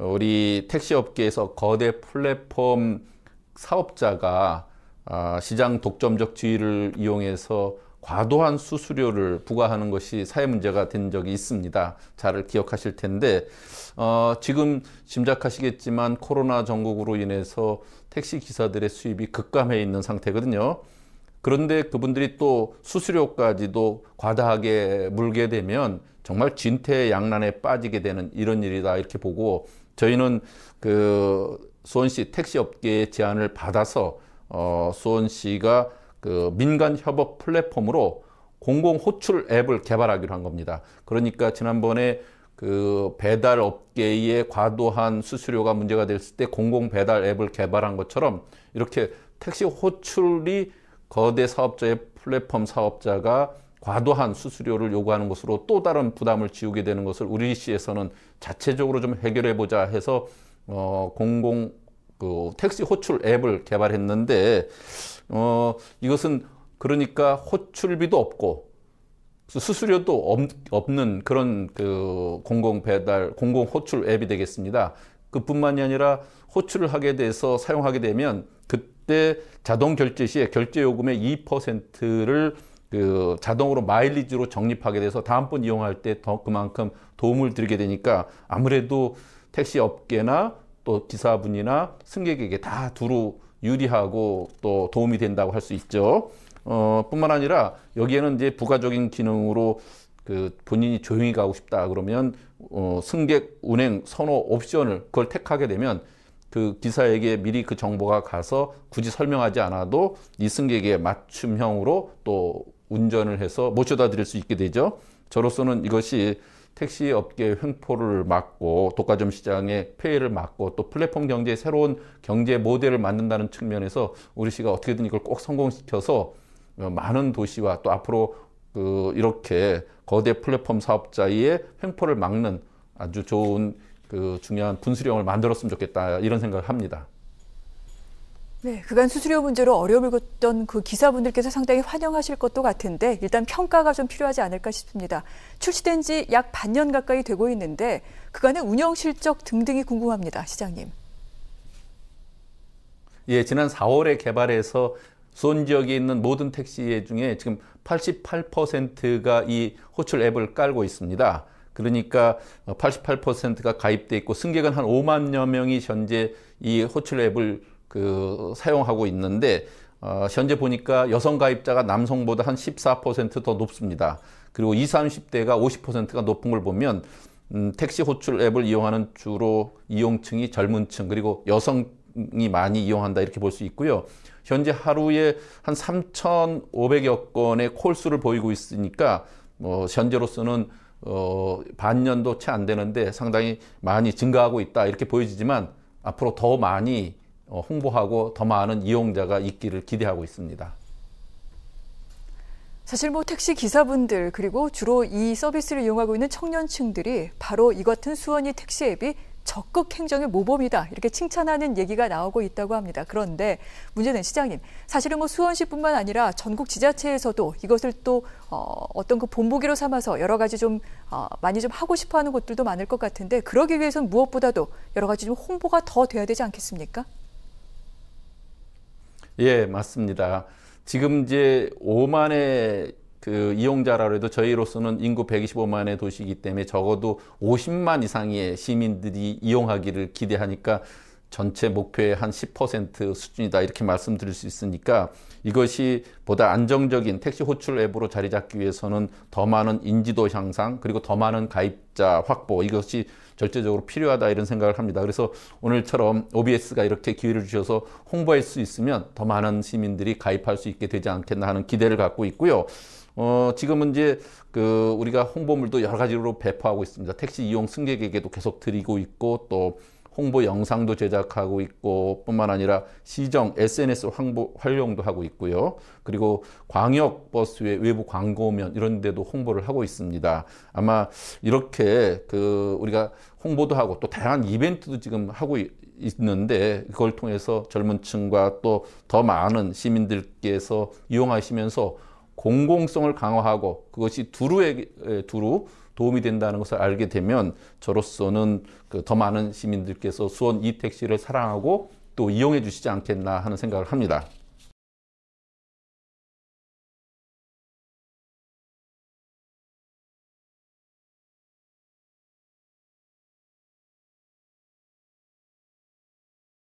우리 택시 업계에서 거대 플랫폼 사업자가 아, 시장 독점적 지위를 이용해서 과도한 수수료를 부과하는 것이 사회 문제가 된 적이 있습니다. 잘 기억하실 텐데 어, 지금 짐작하시겠지만 코로나 전국으로 인해서 택시 기사들의 수입이 급감해 있는 상태거든요. 그런데 그분들이 또 수수료까지도 과다하게 물게 되면 정말 진퇴양난에 빠지게 되는 이런 일이다 이렇게 보고 저희는 그 수원시 택시업계의 제안을 받아서 어 수원시가 그 민간 협업 플랫폼으로 공공 호출 앱을 개발하기로 한 겁니다. 그러니까 지난번에 그 배달 업계의 과도한 수수료가 문제가 됐을 때 공공 배달 앱을 개발한 것처럼 이렇게 택시 호출이 거대 사업자의 플랫폼 사업자가 과도한 수수료를 요구하는 것으로 또 다른 부담을 지우게 되는 것을 우리 시에서는 자체적으로 좀 해결해 보자 해서 어 공공 그 택시 호출 앱을 개발했는데 어 이것은 그러니까 호출비도 없고 수수료도 없, 는 그런 그 공공 배달 공공 호출 앱이 되겠습니다. 그뿐만이 아니라 호출을 하게 돼서 사용하게 되면 그때 자동 결제 시에 결제 요금의 2%를 그 자동으로 마일리지로 적립하게 돼서 다음번 이용할 때 더 그만큼 도움을 드리게 되니까 아무래도 택시 업계나 또 기사분이나 승객에게 다 두루 유리하고 또 도움이 된다고 할 수 있죠. 어, 뿐만 아니라 여기에는 이제 부가적인 기능으로 그 본인이 조용히 가고 싶다 그러면 어, 승객 운행 선호 옵션을 그걸 택하게 되면 그 기사에게 미리 그 정보가 가서 굳이 설명하지 않아도 이승객의 맞춤형으로 또 운전을 해서 모셔다 드릴 수 있게 되죠. 저로서는 이것이 택시 업계의 횡포를 막고 독과점 시장의 폐해를 막고 또 플랫폼 경제의 새로운 경제 모델을 만든다는 측면에서 우리 시가 어떻게든 이걸 꼭 성공시켜서 많은 도시와 또 앞으로 그 이렇게 거대 플랫폼 사업자의 횡포를 막는 아주 좋은 그 중요한 분수령을 만들었으면 좋겠다 이런 생각을 합니다. 네, 그간 수수료 문제로 어려움을 겪던 그 기사분들께서 상당히 환영하실 것도 같은데 일단 평가가 좀 필요하지 않을까 싶습니다. 출시된 지 약 반년 가까이 되고 있는데 그간의 운영 실적 등등이 궁금합니다. 시장님. 예, 지난 4월에 개발해서 수원 지역에 있는 모든 택시 중에 지금 88%가 이 호출 앱을 깔고 있습니다. 그러니까 88%가 어, 가입돼 있고 승객은 한 5만여 명이 현재 이 호출 앱을 그 사용하고 있는데 어, 현재 보니까 여성 가입자가 남성보다 한 14%더 높습니다. 그리고 20, 30대가 50%가 높은 걸 보면 음, 택시 호출 앱을 이용하는 주로 이용층이 젊은 층 그리고 여성이 많이 이용한다 이렇게 볼 수 있고요. 현재 하루에 한 3,500여 건의 콜수를 보이고 있으니까 뭐 현재로서는 어, 반년도 채 안 되는데 상당히 많이 증가하고 있다 이렇게 보여지지만 앞으로 더 많이 어, 홍보하고 더 많은 이용자가 있기를 기대하고 있습니다. 사실 뭐 택시 기사분들 그리고 주로 이 서비스를 이용하고 있는 청년층들이 바로 이 같은 수원이 택시 앱이 적극 행정의 모범이다 이렇게 칭찬하는 얘기가 나오고 있다고 합니다. 그런데 문제는 시장님 사실은 뭐 수원시뿐만 아니라 전국 지자체에서도 이것을 또 어, 떤그 본보기로 삼아서 여러 가지 좀 어, 많이 좀 하고 싶어하는 곳들도 많을 것 같은데 그러기 위해선 무엇보다도 여러 가지 좀 홍보가 더 돼야 되지 않겠습니까? 예 맞습니다. 지금 이제 오만의 그 이용자라 해도 저희로서는 인구 125만의 도시이기 때문에 적어도 50만 이상의 시민들이 이용하기를 기대하니까 전체 목표의 한 10% 수준이다 이렇게 말씀드릴 수 있으니까 이것이 보다 안정적인 택시 호출 앱으로 자리 잡기 위해서는 더 많은 인지도 향상 그리고 더 많은 가입자 확보 이것이 절제적으로 필요하다 이런 생각을 합니다. 그래서 오늘처럼 OBS가 이렇게 기회를 주셔서 홍보할 수 있으면 더 많은 시민들이 가입할 수 있게 되지 않겠나 하는 기대를 갖고 있고요. 어, 지금은 이제 그 우리가 홍보물도 여러 가지로 배포하고 있습니다. 택시 이용 승객에게도 계속 드리고 있고 또 홍보 영상도 제작하고 있고 뿐만 아니라 시정 SNS 홍보 활용도 하고 있고요. 그리고 광역 버스의 외부 광고면 이런 데도 홍보를 하고 있습니다. 아마 이렇게 그 우리가 홍보도 하고 또 다양한 이벤트도 지금 하고 있는데 그걸 통해서 젊은 층과 또 더 많은 시민들께서 이용하시면서 공공성을 강화하고 그것이 두루에 두루 도움이 된다는 것을 알게 되면 저로서는 그더 많은 시민들께서 수원 이 택시를 사랑하고 또 이용해 주시지 않겠나 하는 생각을 합니다.